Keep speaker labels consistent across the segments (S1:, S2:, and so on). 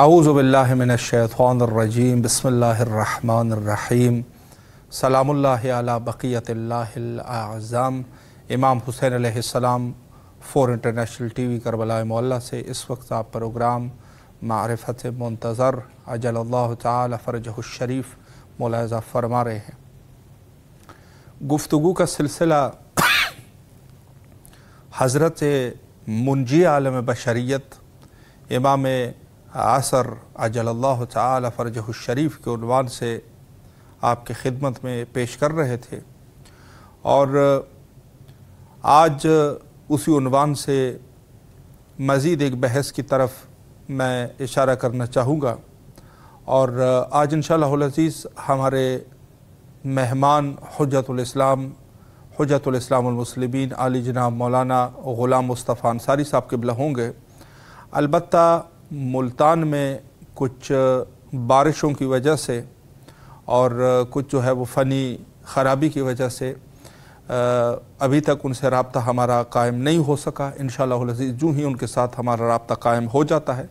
S1: आऊज़बिल्लिमिनशैफ़ानरजीम बसमीम सलाम्ला बक़ीतल्लाज़ाम इमाम हुसैन आसमाम for international T V Karbala मोल्ला से इस वक्त आप प्रोग्राम मारफत मंतज़र अजल तरजहशरीफ़ मुलायजा फरमा रहे हैं गुफ्तु का सिलसिला हज़रत मुंजी आलम बशरीत इमाम असर अजल्ला तरजहशरीफ़ के उनवान से आपकी ख़िदमत में पेश कर रहे थे और आज उसी उनवान से मज़ीद एक बहस की तरफ मैं इशारा करना चाहूँगा और आज इन शजीज़ हमारे मेहमान हजरतलाम हजरतलामसलमिन आली जनाब मौलाना ग़ुला मुस्तफ़ा अंसारी साहब के बिल होंगे अलबत् मुल्तान में कुछ बारिशों की वजह से और कुछ जो है वो फ़नी ख़राबी की वजह से अभी तक उनसे रबता हमारा कायम नहीं हो सका इन शजीज़ जूँ ही उनके साथ हमारा रबता कायम हो जाता है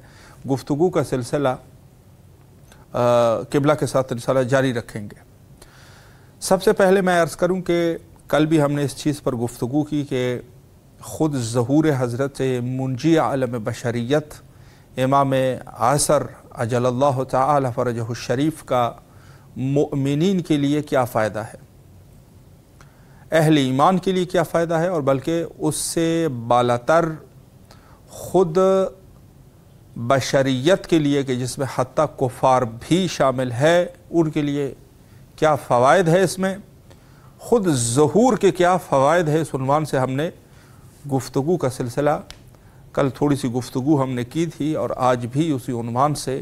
S1: गुफ्तु का सिलसिला किबला के साथ इन जारी रखेंगे सबसे पहले मैं अर्ज़ करूँ कि कल भी हमने इस चीज़ पर गुफ्तु की कि ख़ुद जहूर हज़रत से मुंजी आलम बशरीत इमाम आसर अजल तरजरीफ़ शरीफ का ममिन के लिए क्या फ़ायदा है अहल ईमान के लिए क्या फ़ायदा है और बल्कि उससे तर ख़ुद बशरीत के लिए कि जिसमें हती कुफ़ार भी शामिल है उनके लिए क्या फ़वाद है इसमें ख़ुद जहूर के क्या फ़वाद है इस से हमने गुफ्तु का सिलसिला कल थोड़ी सी गुफ्तु हमने की थी और आज भी उसी उनवान से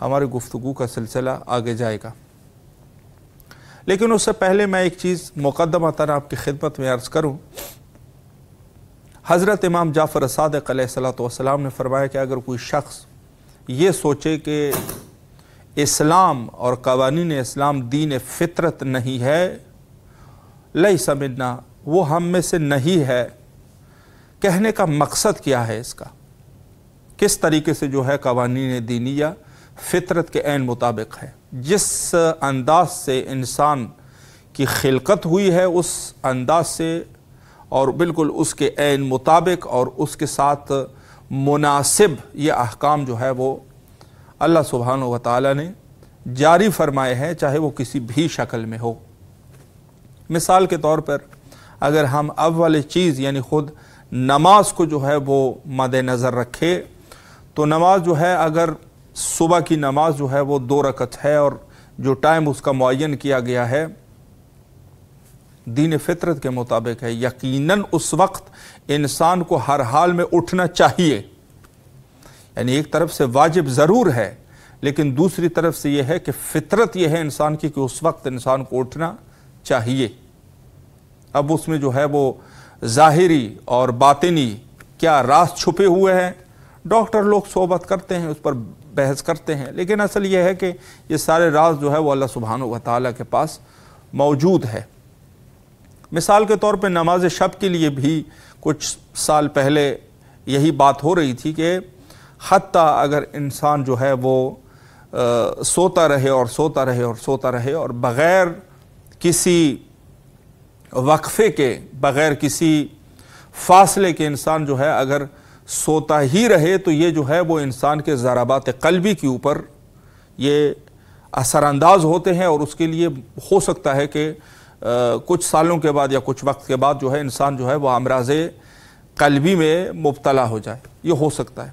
S1: हमारे गुफ्तु का सिलसिला आगे जाएगा लेकिन उससे पहले मैं एक चीज़ मुकदमा तरह आपकी खिदमत में अर्ज़ करूँ हज़रत इमाम जाफ़र सदक सलाम ने फरमाया कि अगर कोई शख्स ये सोचे कि इस्लाम और कवानीन इस्लाम दीन फ़ितरत नहीं है लई समझना वो हम में से नहीं है कहने का मकसद क्या है इसका किस तरीके से जो है कवानीन दीनिया फितरत के एन मुताबिक है जिस अंदाज से इंसान की खिलकत हुई है उस अंदाज से और बिल्कुल उसके एन मुताबिक और उसके साथ मुनासिब ये अहकाम जो है वो अल्लाह सुबहान व ने जारी फरमाए हैं चाहे वो किसी भी शक्ल में हो मिसाल के तौर पर अगर हम वाली चीज़ यानी ख़ुद नमाज को जो है वो मद नज़र रखे तो नमाज जो है अगर सुबह की नमाज जो है वो दो रकत है और जो टाइम उसका मुन किया गया है दीन फितरत के मुताबिक है यकीनन उस वक्त इंसान को हर हाल में उठना चाहिए यानी एक तरफ से वाजिब ज़रूर है लेकिन दूसरी तरफ से यह है कि फितरत यह है इंसान की कि उस वक्त इंसान को उठना चाहिए अब उसमें जो है वो ज़ाहरी और बातनी क्या रास छुपे हुए हैं डॉक्टर लोग सोबत करते हैं उस पर बहस करते हैं लेकिन असल यह है कि ये सारे राज जो है वो अल्लाह सुबहान व के पास मौजूद है मिसाल के तौर पे नमाज शब के लिए भी कुछ साल पहले यही बात हो रही थी कि हती अगर इंसान जो है वो आ, सोता रहे और सोता रहे और सोता रहे और बग़ैर किसी वक्फे के बग़ैर किसी फासले के इंसान जो है अगर सोता ही रहे तो ये जो है वो इंसान के ज़राबात कलबी के ऊपर ये असरानंदाज होते हैं और उसके लिए हो सकता है कि कुछ सालों के बाद या कुछ वक्त के बाद जो है इंसान जो है वह अमराज कलबी में मुबतला हो जाए ये हो सकता है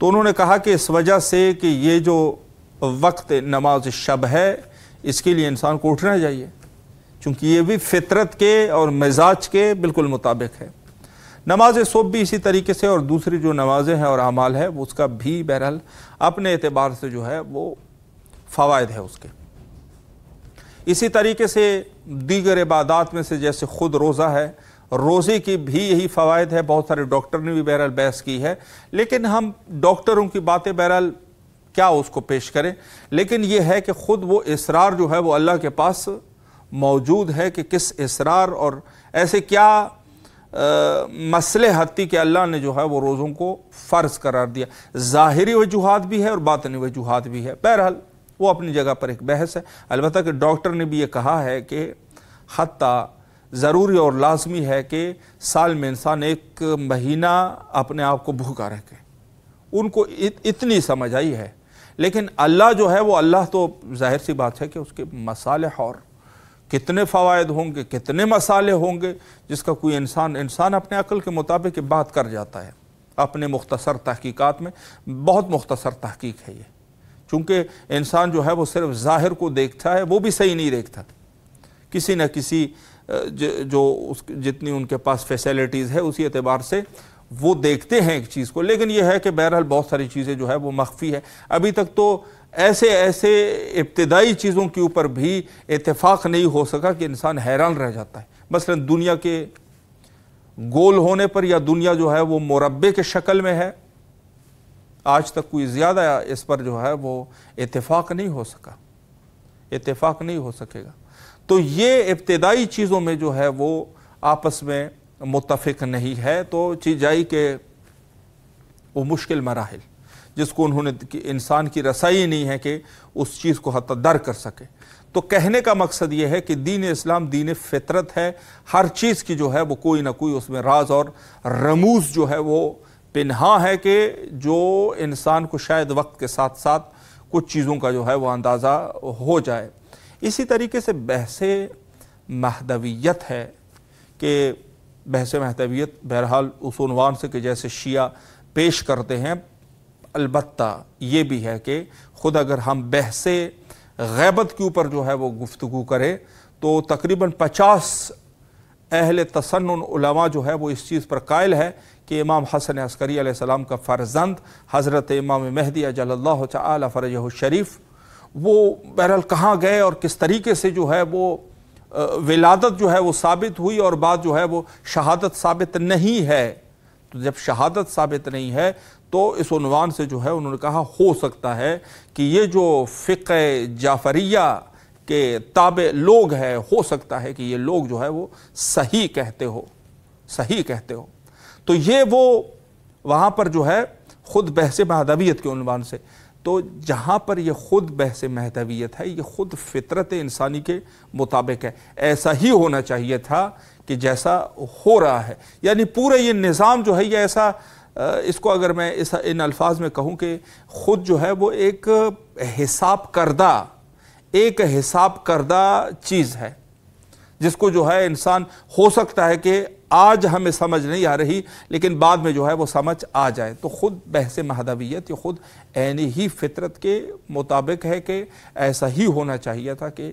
S1: तो उन्होंने कहा कि इस वजह से कि ये जो वक्त नमाज शब है इसके लिए इंसान को उठना चाहिए चूँकि ये भी फितरत के और मिजाज के बिल्कुल मुताबिक है नमाज सोब भी इसी तरीके से और दूसरी जो नमाजें हैं और अमाल है वो उसका भी बहरहाल अपने एतबार से जो है वो फ़वाद है उसके इसी तरीके से दीगर इबादत में से जैसे ख़ुद रोज़ा है रोज़े की भी यही फ़वाद है बहुत सारे डॉक्टर ने भी बहरहाल बहस की है लेकिन हम डॉक्टरों की बातें बहरहाल क्या उसको पेश करें लेकिन ये है कि ख़ुद वो इसरार जो है वो अल्लाह के पास मौजूद है कि किस इसरार और ऐसे क्या मसले हती के अल्लाह ने जो है वो रोज़ों को फ़र्ज़ करार दिया ज़ाहरी वजूहत भी है और बातनी वजूहत भी है बहरहाल वो अपनी जगह पर एक बहस है अलबत् कि डॉक्टर ने भी ये कहा है कि हती ज़रूरी और लाजमी है कि साल में इंसान एक महीना अपने आप को भूखा रखे उनको इत, इतनी समझ आई है लेकिन अल्लाह जो है वो अल्लाह तो जाहिर सी बात है कि उसके मसाले और कितने फ़वाद होंगे कितने मसाले होंगे जिसका कोई इंसान इंसान अपने अकल के मुताबिक बात कर जाता है अपने मुख्तसर तहकीक़ात में बहुत मुख्तसर तहकीक है ये चूँकि इंसान जो है वो सिर्फ ज़ाहिर को देखता है वो भी सही नहीं देखता किसी न किसी जो उस जितनी उनके पास फैसिलिटीज़ है उसी एतबार से वो देखते हैं एक चीज़ को लेकिन यह है कि बहरहाल बहुत सारी चीज़ें जो है वो मख्फी है अभी तक तो ऐसे ऐसे इब्तदाई चीज़ों के ऊपर भी इतफाक़ नहीं हो सका कि इंसान हैरान रह जाता है मसला दुनिया के गोल होने पर या दुनिया जो है वो मुरबे के शक्ल में है आज तक कोई ज़्यादा इस पर जो है वो इतफाक़ नहीं हो सका इतफाक़ नहीं हो सकेगा तो ये इब्तदाई चीज़ों में जो है वो आपस में मुतफ़ नहीं है तो चीज आई के वो मुश्किल मराहल जिसको उन्होंने इंसान की रसाई नहीं है कि उस चीज़ को हत दर कर सके तो कहने का मकसद ये है कि दीन इस्लाम दीन फितरत है हर चीज़ की जो है वो कोई ना कोई उसमें राज और रमूज जो है वो पिनहा है कि जो इंसान को शायद वक्त के साथ साथ कुछ चीज़ों का जो है वो अंदाज़ा हो जाए इसी तरीके से बहस महदवियत है कि बहस महदवियत बहरहाल उस से कि जैसे शिया पेश करते हैं अलबत् ये भी है कि ख़ुद अगर हम बहस गैबत के ऊपर जो है वो गुफ्तु करें तो तकरीबन पचास अहल तसन्नवा जो है वो इस चीज़ पर कायल है कि इमाम हसन अस्करी आसमाम का फ़र्जंद हज़रत इमाम महदी अजल्ला फरज शरीफ वो बहरहाल कहाँ गए और किस तरीके से जो है वो विलादत जो है वो साबित हुई और बाद जो है वो शहादत साबित नहीं है तो जब शहादत साबित नहीं है तो इस उनवान से जो है उन्होंने कहा हो सकता है कि ये जो फ़िक जाफरिया के ताबे लोग है हो सकता है कि ये लोग जो है वो सही कहते हो सही कहते हो तो ये वो वहाँ पर जो है ख़ुद बहस महदवियत के उनवान से तो जहाँ पर यह ख़ुद बहस महदवियत है ये ख़ुद फितरत इंसानी के मुताबिक है ऐसा ही होना चाहिए था कि जैसा हो रहा है यानी पूरा ये निज़ाम जो है ये ऐसा इसको अगर मैं इस इन अल्फाज में कहूँ कि ख़ुद जो है वो एक हिसाब करदा एक हिसाब करदा चीज़ है जिसको जो है इंसान हो सकता है कि आज हमें समझ नहीं आ रही लेकिन बाद में जो है वो समझ आ जाए तो ख़ुद बहस महदवियत ये ख़ुद ऐनी ही फितरत के मुताबिक है कि ऐसा ही होना चाहिए था कि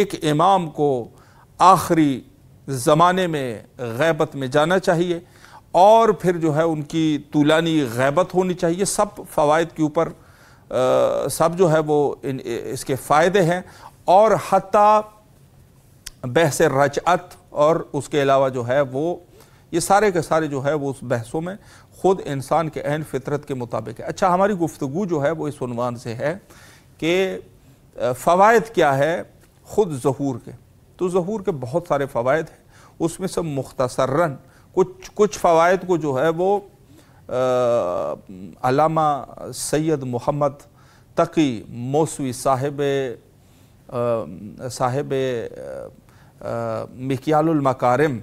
S1: एक इमाम को आखिरी ज़माने में गैबत में जाना चाहिए और फिर जो है उनकी तूलानी गैबत होनी चाहिए सब फ़वाद के ऊपर सब जो है वो इन इसके फ़ायदे हैं और हती बहस रचअत और उसके अलावा जो है वो ये सारे के सारे जो है वो उस बहसों में ख़ुद इंसान के अहन फितरत के मुताबिक है अच्छा हमारी गुफ्तु जो है वो इस इसवान से है कि फ़वाद क्या है ख़ुद जहूर के तो जहूर के बहुत सारे फ़वाद हैं उसमें से मुख्तसरन कुछ कुछ फ़वाद को जो है वो अलामा सैयद मोहम्मद तकी मौसवी साहिब साहिब मकियालमकारम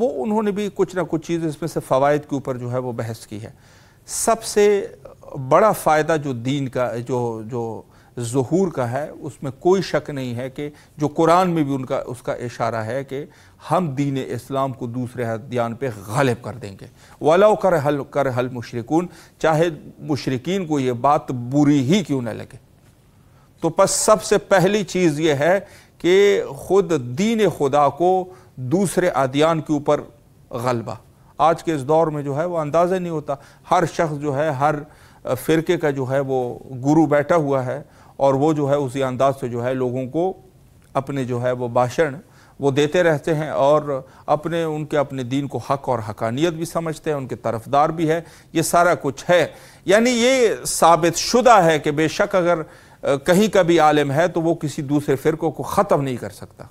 S1: वो उन्होंने भी कुछ ना कुछ चीज़ इसमें से फ़वाद के ऊपर जो है वो बहस की है सबसे बड़ा फ़ायदा जो दीन का जो जो जहूर का है उसमें कोई शक नहीं है कि जो कुरान में भी उनका उसका इशारा है कि हम दीन इस्लाम को दूसरे हदियान पे गालिब कर देंगे वाला कर हल कर हल मुशरकून चाहे मुशरकिन को ये बात बुरी ही क्यों न लगे तो बस सबसे पहली चीज़ ये है कि ख़ुद दीन खुदा को दूसरे अदियान के ऊपर गलबा आज के इस दौर में जो है वह अंदाज़ा नहीं होता हर शख्स जो है हर फ़िरके का जो है वो गुरु बैठा हुआ है और वो जो है उसी अंदाज से जो है लोगों को अपने जो है वो भाषण वो देते रहते हैं और अपने उनके अपने दीन को हक और हकानियत भी समझते हैं उनके तरफदार भी है ये सारा कुछ है यानी ये साबित शुदा है कि बेशक अगर कहीं का भी आलम है तो वो किसी दूसरे फ़िरक़ों को ख़त्म नहीं कर सकता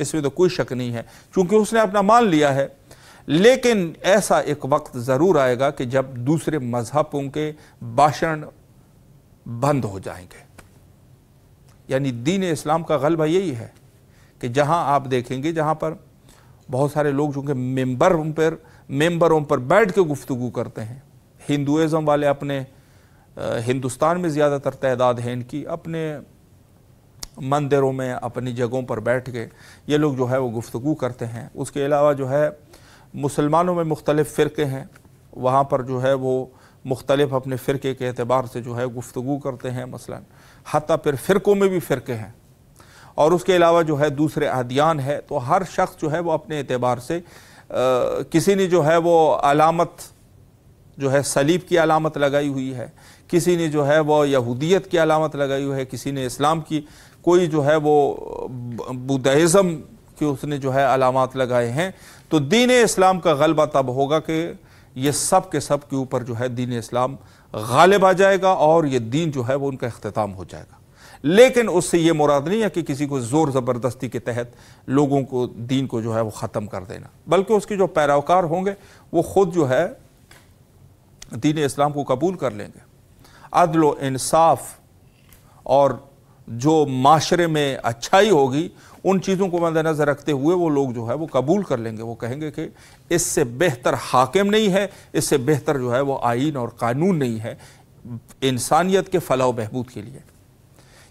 S1: इसमें तो कोई शक नहीं है क्योंकि उसने अपना मान लिया है लेकिन ऐसा एक वक्त ज़रूर आएगा कि जब दूसरे मजहबों के भाषण बंद हो जाएंगे यानी दीन इस्लाम का गलबा यही है कि जहाँ आप देखेंगे जहाँ पर बहुत सारे लोग चूँकि उन पर मेंबरों पर बैठ के गुफ्तु करते हैं हिंदुज़म वाले अपने हिंदुस्तान में ज़्यादातर तादाद है इनकी अपने मंदिरों में अपनी जगहों पर बैठ के ये लोग जो है वो गुफ्तु करते हैं उसके अलावा जो है मुसलमानों में मुख्तलिफ़ फ़िरके हैं वहाँ पर जो है वो मुख्तलिफ अपने फ़िरके के अतबार से जो है गुफ्तु करते हैं मसला हती फिर फ़िरकों में भी फ़िरके हैं और उसके अलावा जो है दूसरे अदियान है तो हर शख्स जो है वो अपने एतबार से आ, किसी ने जो है वो अलामत जो है सलीब की अलामत लगाई हुई है किसी ने जो है वो यहूदियत की अलामत लगाई हुई है किसी ने इस्लाम की कोई जो है वो बुद्धज़म के उसने जो है अलामत लगाए हैं तो दीन इस्लाम का गलबा तब होगा कि ये सब के सब के ऊपर जो है दीन इस्लाम गालिब आ जाएगा और ये दीन जो है वो उनका अख्ताम हो जाएगा लेकिन उससे ये मुराद नहीं है कि किसी को ज़ोर ज़बरदस्ती के तहत लोगों को दीन को जो है वो ख़त्म कर देना बल्कि उसके जो पैरोकार होंगे वो ख़ुद जो है दीन इस्लाम को कबूल कर लेंगे अदल इंसाफ और जो माशरे में अच्छाई होगी उन चीज़ों को मद्देनज़र रखते हुए वो लोग जो है वो कबूल कर लेंगे वो कहेंगे कि इससे बेहतर हाकिम नहीं है इससे बेहतर जो है वो आइन और कानून नहीं है इंसानियत के फलाह बहबूद के लिए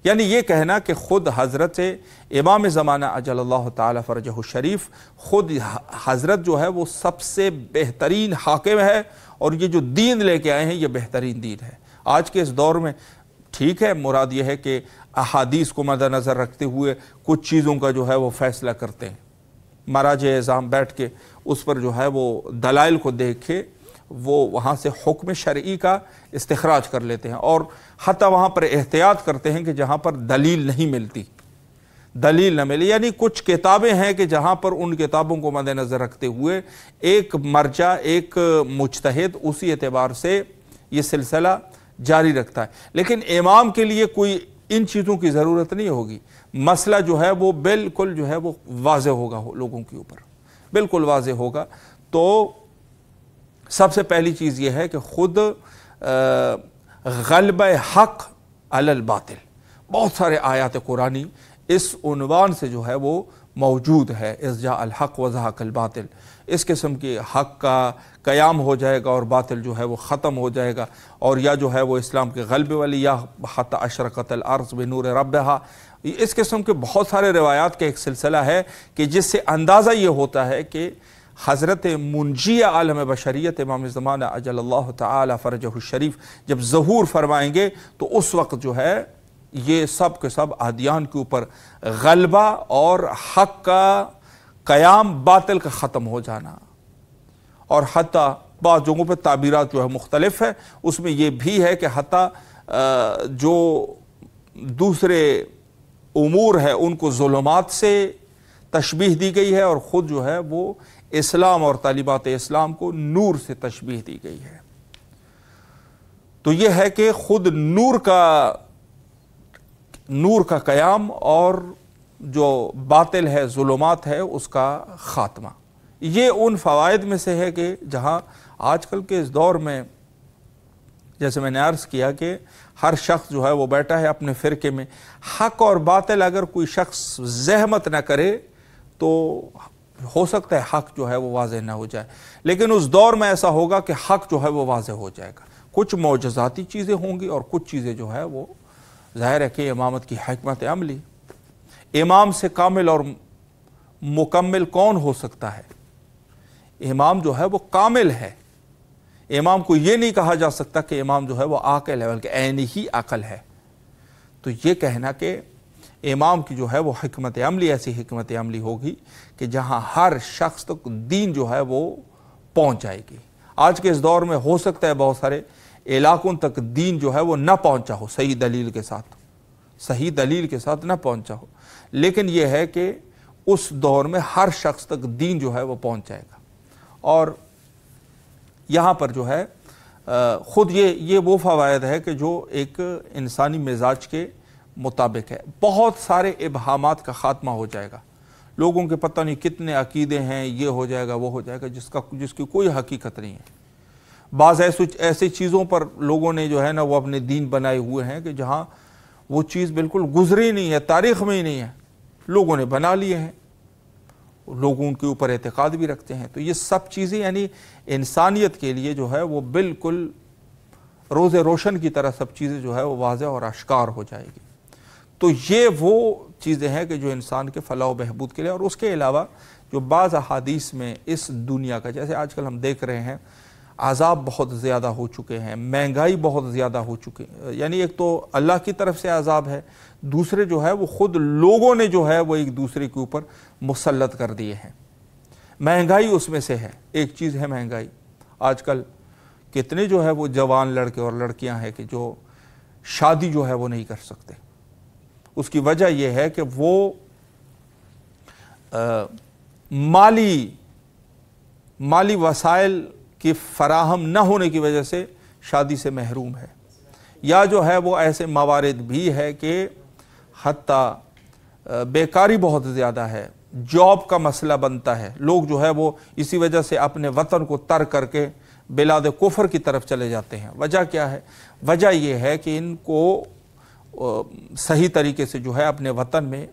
S1: यानी ये कहना कि ख़ुद हज़रत इमाम ज़माना अजल तरजह शरीफ ख़ुद हज़रत जो है वो सबसे बेहतरीन हाकिम है और ये जो दीन लेके आए हैं ये बेहतरीन दीन है आज के इस दौर में ठीक है मुराद ये है कि अहादीस को मद्द नज़र रखते हुए कुछ चीज़ों का जो है वो फ़ैसला करते हैं महाराज एज़ाम बैठ के उस पर जो है वो दलाइल को देख के वो वहाँ से हुक्म शर्य का इस्तराज कर लेते हैं और हती वहाँ पर एहतियात करते हैं कि जहाँ पर दलील नहीं मिलती दलील न मिले यानी कुछ किताबें हैं कि जहाँ पर उन किताबों को नज़र रखते हुए एक मर्जा एक मुशतहद उसी एतबार से ये सिलसिला जारी रखता है लेकिन इमाम के लिए कोई इन चीज़ों की ज़रूरत नहीं होगी मसला जो है वो बिल्कुल जो है वो वाज होगा हो लोगों के ऊपर बिल्कुल वाज होगा तो सबसे पहली चीज़ यह है कि ख़ुद गलब हक अलबातिल बातिल बहुत सारे आयात कुरानी इस उनवान से जो है वो मौजूद है इसजा अलहक वजहक अलबातिल इस किस्म की हक का क़याम हो जाएगा और बातिल जो है वो ख़त्म हो जाएगा और या जो है वो इस्लाम के गलबे वाली या हत अशरकतल अर्ज़ नूर रब इस किस्म के बहुत सारे रवायात का एक सिलसिला है कि जिससे अंदाज़ा ये होता है कि हज़रत मुंजी आलम बशरीत इमाम ज़मान अजल तरज शरीफ जब ज़हूर फरमाएंगे तो उस वक्त जो है ये सब के सब अदियान के ऊपर गलबा और हक का क़याम बातिल का ख़त्म हो जाना और हती बाद जगहों पर ताबीरत जो है मुख्तलफ है उसमें यह भी है कि हती जो दूसरे उमूर है उनको ज़ुलमात से तशबीह दी गई है और ख़ुद जो है वो इस्लाम और तालिबात इस्लाम को नूर से तशबीह दी गई है तो यह है कि ख़ुद नूर का नूर का क़याम और जो बातिल है जुलमात है उसका ख़ात्मा ये उन फ़वाद में से है कि जहाँ आजकल के इस दौर में जैसे मैंने अर्ज़ किया कि हर शख्स जो है वो बैठा है अपने फ़िरके में हक और बातिल अगर कोई शख्स जहमत ना करे तो हो सकता है हक जो है वो वाज ना हो जाए लेकिन उस दौर में ऐसा होगा कि हक जो है वो वाज हो जाएगा कुछ मोजाती चीज़ें होंगी और कुछ चीज़ें जो है वो ज़ाहिर है कि इमामत की हमत अमली इमाम से कामिल और मुकम्मल कौन हो सकता है इमाम जो है वो कामिल है इमाम को ये नहीं कहा जा सकता कि इमाम जो है वो आकल है बल्कि ऐन ही अकल है तो ये कहना कि इमाम की जो है वो हमत अमली ऐसी हमत अमली होगी कि जहाँ हर शख्स तक तो दीन जो है वो पहुँच जाएगी आज के इस दौर में हो सकता है बहुत सारे इलाकों तक दीन जो है वो ना पहुँचा हो सही दलील के साथ सही दलील के साथ ना पहुंचा हो लेकिन यह है कि उस दौर में हर शख्स तक दीन जो है वह पहुंच जाएगा और यहाँ पर जो है ख़ुद ये ये वो फवायद है कि जो एक इंसानी मिजाज के मुताबिक है बहुत सारे इबहाम का ख़ात्मा हो जाएगा लोगों के पता नहीं कितने अकीदे हैं ये हो जाएगा वो हो जाएगा जिसका जिसकी कोई हकीकत नहीं है बाज़ ऐसे ऐसी चीज़ों पर लोगों ने जो है ना वो अपने दीन बनाए हुए हैं कि जहाँ वो चीज़ बिल्कुल गुजरी नहीं है तारीख़ में ही नहीं है लोगों ने बना लिए हैं लोग उनके ऊपर एतक़ाद भी रखते हैं तो ये सब चीज़ें यानी इंसानियत के लिए जो है वो बिल्कुल रोज़ रोशन की तरह सब चीज़ें जो है वो वाज और आश्कार हो जाएगी तो ये वो चीज़ें हैं कि जो इंसान के फलाह बहबूद के लिए और उसके अलावा जो बाज़ अदीस में इस दुनिया का जैसे आजकल हम देख रहे हैं आज़ाब बहुत ज़्यादा हो चुके हैं महंगाई बहुत ज़्यादा हो चुके यानी एक तो अल्लाह की तरफ से आज़ाब है दूसरे जो है वो ख़ुद लोगों ने जो है वो एक दूसरे के ऊपर मुसलत कर दिए हैं महंगाई उसमें से है एक चीज़ है महंगाई आजकल कितने जो है वो जवान लड़के और लड़कियां हैं कि जो शादी जो है वो नहीं कर सकते उसकी वजह यह है कि वो आ, माली माली वसाइल कि फराहम न होने की वजह से शादी से महरूम है या जो है वो ऐसे मवारद भी है कि हती बेकारी बहुत ज़्यादा है जॉब का मसला बनता है लोग जो है वो इसी वजह से अपने वतन को तर करके बिलाद कुफर की तरफ चले जाते हैं वजह क्या है वजह यह है कि इनको सही तरीके से जो है अपने वतन में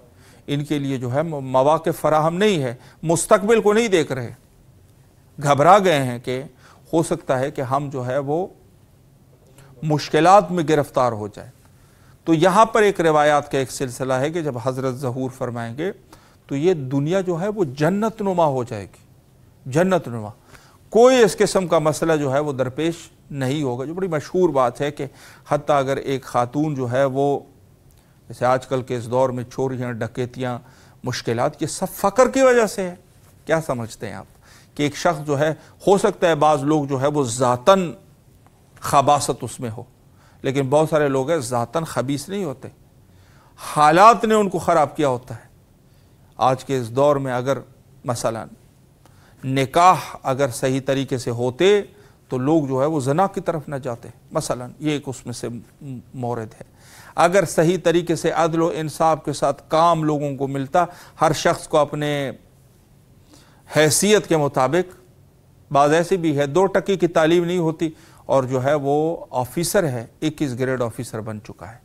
S1: इनके लिए जो है मौाक़ फ़राहम नहीं है मुस्तबिल को नहीं देख रहे घबरा गए हैं कि हो सकता है कि हम जो है वो मुश्किल में गिरफ्तार हो जाए तो यहाँ पर एक रिवायात का एक सिलसिला है कि जब हज़रत जहूर फरमाएंगे तो ये दुनिया जो है वो जन्नत नुमा हो जाएगी जन्नत नुमा कोई इस किस्म का मसला जो है वो दरपेश नहीं होगा जो बड़ी मशहूर बात है कि हती अगर एक खातून जो है वो जैसे आजकल के इस दौर में चोरियाँ डकेतियाँ मुश्किल ये सब फ़कर की वजह से है क्या समझते हैं आप कि एक शख्स जो है हो सकता है बाज़ लोग जो है वो ज़ातन खबासत उसमें हो लेकिन बहुत सारे लोग हैं ज़ातन खबीस नहीं होते हालात ने उनको ख़राब किया होता है आज के इस दौर में अगर मसला निकाह अगर सही तरीके से होते तो लोग जो है वो जना की तरफ ना जाते मसला ये एक उसमें से मोरद है अगर सही तरीके से अदल इंसाफ के साथ काम लोगों को मिलता हर शख्स को अपने हैसियत के मुताबिक बाज ऐसी भी है दो टक्की की तालीम नहीं होती और जो है वो ऑफिसर है इक्कीस ग्रेड ऑफिसर बन चुका है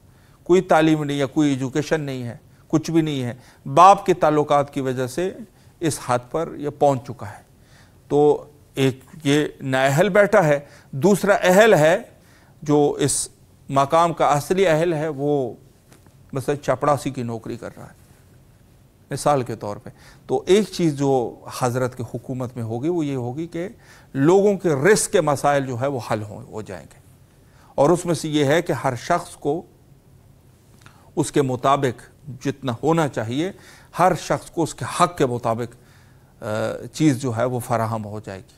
S1: कोई तालीम नहीं है कोई एजुकेशन नहीं है कुछ भी नहीं है बाप के ताल्लुक की वजह से इस हाथ पर यह पहुंच चुका है तो एक ये नाअहल बैठा है दूसरा अहल है जो इस मकाम का असली अहल है वो मतलब चपड़ासी की नौकरी कर रहा है मिसाल के तौर पे तो एक चीज़ जो हज़रत की हुकूमत में होगी वो ये होगी कि लोगों के रिस्क के मसाइल जो है वो हल हो, हो जाएंगे और उसमें से ये है कि हर शख्स को उसके मुताबिक जितना होना चाहिए हर शख्स को उसके हक़ के मुताबिक चीज़ जो है वो फराहम हो जाएगी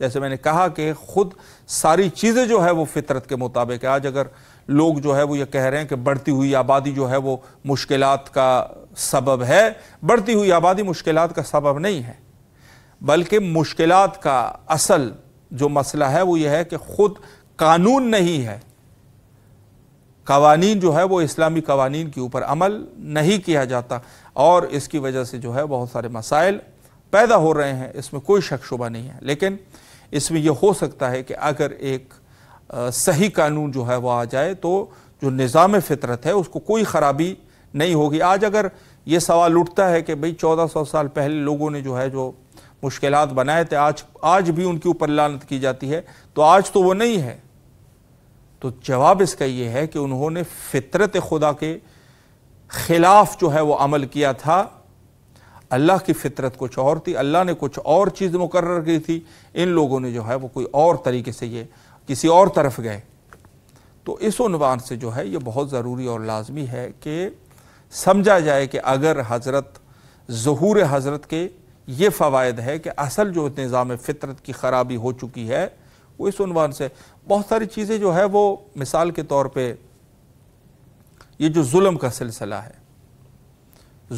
S1: जैसे मैंने कहा कि ख़ुद सारी चीज़ें जो है वो फितरत के मुताबिक आज अगर लोग जो है वो ये कह रहे हैं कि बढ़ती हुई आबादी जो है वो मुश्किल का सबब है बढ़ती हुई आबादी मुश्किल का सबब नहीं है बल्कि मुश्किल का असल जो मसला है वो यह है कि ख़ुद कानून नहीं है कवानीन जो है वो इस्लामी कवानीन के ऊपर अमल नहीं किया जाता और इसकी वजह से जो है बहुत सारे मसाइल पैदा हो रहे हैं इसमें कोई शक शुबा नहीं है लेकिन इसमें यह हो सकता है कि अगर एक आ, सही कानून जो है वह आ जाए तो जो निज़ाम फितरत है उसको कोई ख़राबी नहीं होगी आज अगर ये सवाल उठता है कि भाई चौदह सौ साल पहले लोगों ने जो है जो मुश्किल बनाए थे आज आज भी उनके ऊपर लानत की जाती है तो आज तो वो नहीं है तो जवाब इसका ये है कि उन्होंने फितरत खुदा के खिलाफ जो है वो अमल किया था अल्लाह की फितरत कुछ और थी अल्लाह ने कुछ और चीज़ मुकर की थी इन लोगों ने जो है वो कोई और तरीके से ये किसी और तरफ गए तो इस उनवान से जो है ये बहुत ज़रूरी और लाजमी है कि समझा जाए कि अगर हज़रत जहूर हज़रत के ये फ़वाद है कि असल जो निज़ाम फ़ितरत की ख़राबी हो चुकी है वो इस उनवान से बहुत सारी चीज़ें जो है वो मिसाल के तौर पे ये जो जुल्म का सिलसिला है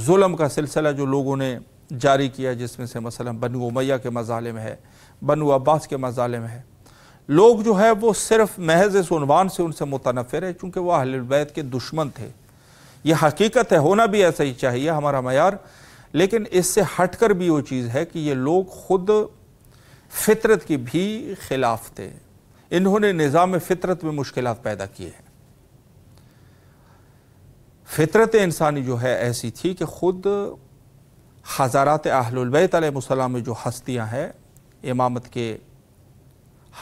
S1: जुल्म का सिलसिला जो लोगों ने जारी किया जिसमें से मसला बनु उमैया के मजालम है बनु अब्बास के मजालम है लोग जो है वो सिर्फ महज इस उनवान से उनसे मुतनफ़िर है चूँकि वह अहलबैत के दुश्मन थे ये हकीकत है होना भी ऐसा ही चाहिए हमारा मैार लेकिन इससे हट कर भी वो चीज़ है कि ये लोग खुद फितरत के भी खिलाफ थे इन्होंने निज़ाम फितरत में मुश्किल पैदा किए हैं फितरत इंसानी जो है ऐसी थी कि ख़ुद हजारत अहलबैत आलम में जो हस्तियाँ हैं इमामत के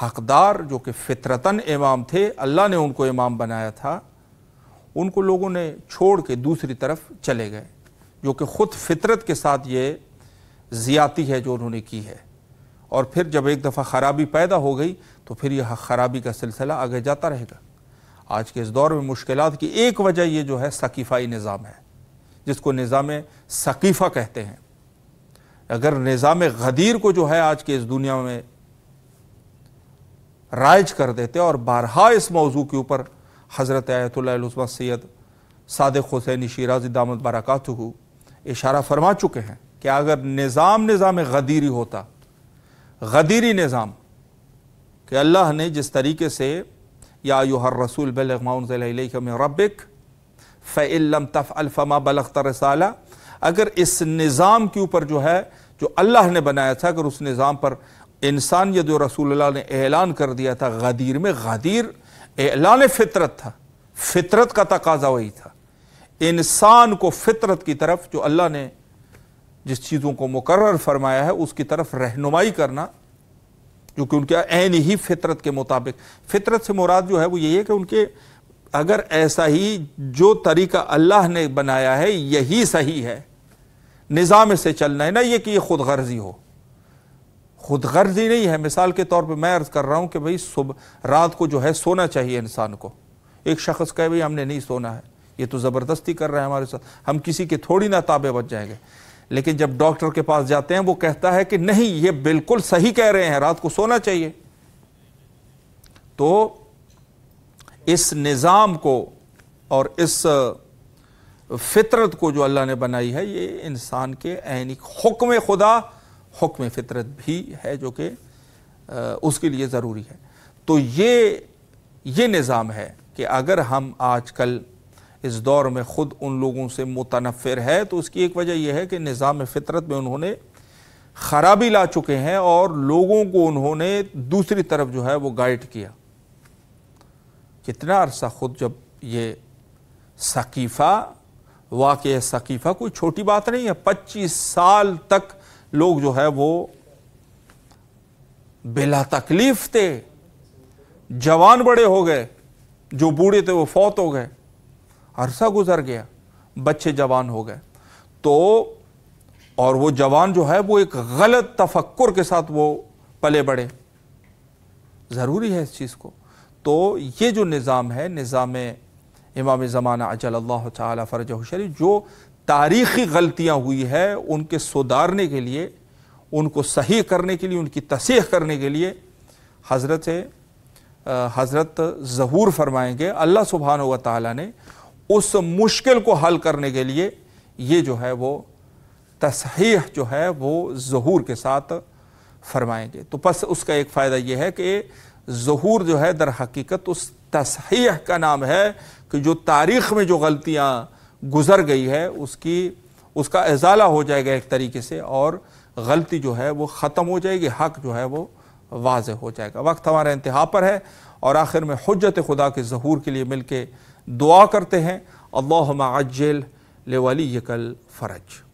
S1: हकदार जो कि फितरतान इमाम थे अल्लाह ने उनको इमाम बनाया था उनको लोगों ने छोड़ के दूसरी तरफ चले गए जो कि ख़ुद फितरत के साथ ये जियाती है जो उन्होंने की है और फिर जब एक दफ़ा ख़राबी पैदा हो गई तो फिर यह ख़राबी का सिलसिला आगे जाता रहेगा आज के इस दौर में मुश्किल की एक वजह ये जो है सकीफ़ाई निज़ाम है जिसको निज़ाम सकीफ़ा कहते हैं अगर निज़ाम गदीर को जो है आज के इस दुनिया में राइज कर देते और बारहा इस मौजू के ऊपर हज़रत आयतुल्लास्मा सैद सदक हुसैन शराज दामद बरक़ात हु इशारा फरमा चुके हैं कि अगर निज़ाम निज़ाम गदीरी होता गदीरी निज़ाम कि अल्लाह ने जिस तरीके से या यूहर रसूल बलमाउन रबिक तफ़ अलफ़मा बलख्त रसाला अगर इस निज़ाम के ऊपर जो है जो अल्लाह ने बनाया था अगर उस निज़ाम पर इंसान जो रसूल ने ऐलान कर दिया था गदीर में गदीर एलान फितरत था फितरत का तकाजा वही था इंसान को फितरत की तरफ जो अल्लाह ने जिस चीज़ों को मुकर फरमाया है उसकी तरफ रहनुमाई करना जो कि उनके ऐन ही फितरत के मुताबिक फितरत से मुराद जो है वो यही है कि उनके अगर ऐसा ही जो तरीका अल्लाह ने बनाया है यही सही है निज़ाम से चलना है ना ये कि ये खुद गर्जी हो खुद गर्जी नहीं है मिसाल के तौर पर मैं अर्ज़ कर रहा हूँ कि भाई सुबह रात को जो है सोना चाहिए इंसान को एक शख्स कहे भाई हमने नहीं सोना है ये तो ज़बरदस्ती कर रहा है हमारे साथ हम किसी के थोड़ी ना ताबे बच जाएंगे लेकिन जब डॉक्टर के पास जाते हैं वो कहता है कि नहीं ये बिल्कुल सही कह रहे हैं रात को सोना चाहिए तो इस निज़ाम को और इस फितरत को जो अल्लाह ने बनाई है ये इंसान के ऐनिक हुक्म खुदा हुक्म फितरत भी है जो कि उसके लिए ज़रूरी है तो ये ये निज़ाम है कि अगर हम आज कल इस दौर में ख़ुद उन लोगों से मुतनफिर है तो उसकी एक वजह यह है कि निज़ाम फितरत में उन्होंने ख़राबी ला चुके हैं और लोगों को उन्होंने दूसरी तरफ जो है वो गाइड किया कितना अरसा ख़ुद जब ये सकीफ़ा वाक़ सकीफ़ा कोई छोटी बात नहीं है पच्चीस साल तक लोग जो है वो बिला तकलीफ थे जवान बड़े हो गए जो बूढ़े थे वो फौत हो गए अरसा गुजर गया बच्चे जवान हो गए तो और वो जवान जो है वो एक गलत तफक्र के साथ वो पले बड़े ज़रूरी है इस चीज़ को तो ये जो निज़ाम है निज़ाम इमाम ज़माना अजल फरज शरीफ जो तारीखी गलतियाँ हुई है उनके सुधारने के लिए उनको सही करने के लिए उनकी तसीह करने के लिए हज़रत हज़रत ज़हूर फरमाएंगे अल्लाह सुबहान व ने उस मुश्किल को हल करने के लिए ये जो है वो तसहीह जो है वो जहूर के साथ फरमाएंगे तो बस उसका एक फ़ायदा ये है कि जहूर जो है दर हकीकत उस तसहीह का नाम है कि जो तारीख़ में जो गलतियाँ गुज़र गई है उसकी उसका इजाला हो जाएगा एक तरीके से और गलती जो है वो ख़त्म हो जाएगी हक जो है वो वाज हो जाएगा वक्त हमारे इंतहा पर है और आखिर में हजरत खुदा के जहूर के लिए मिल के दुआ करते हैं अल्लाह अज्जल ले वाली यकल फ़रज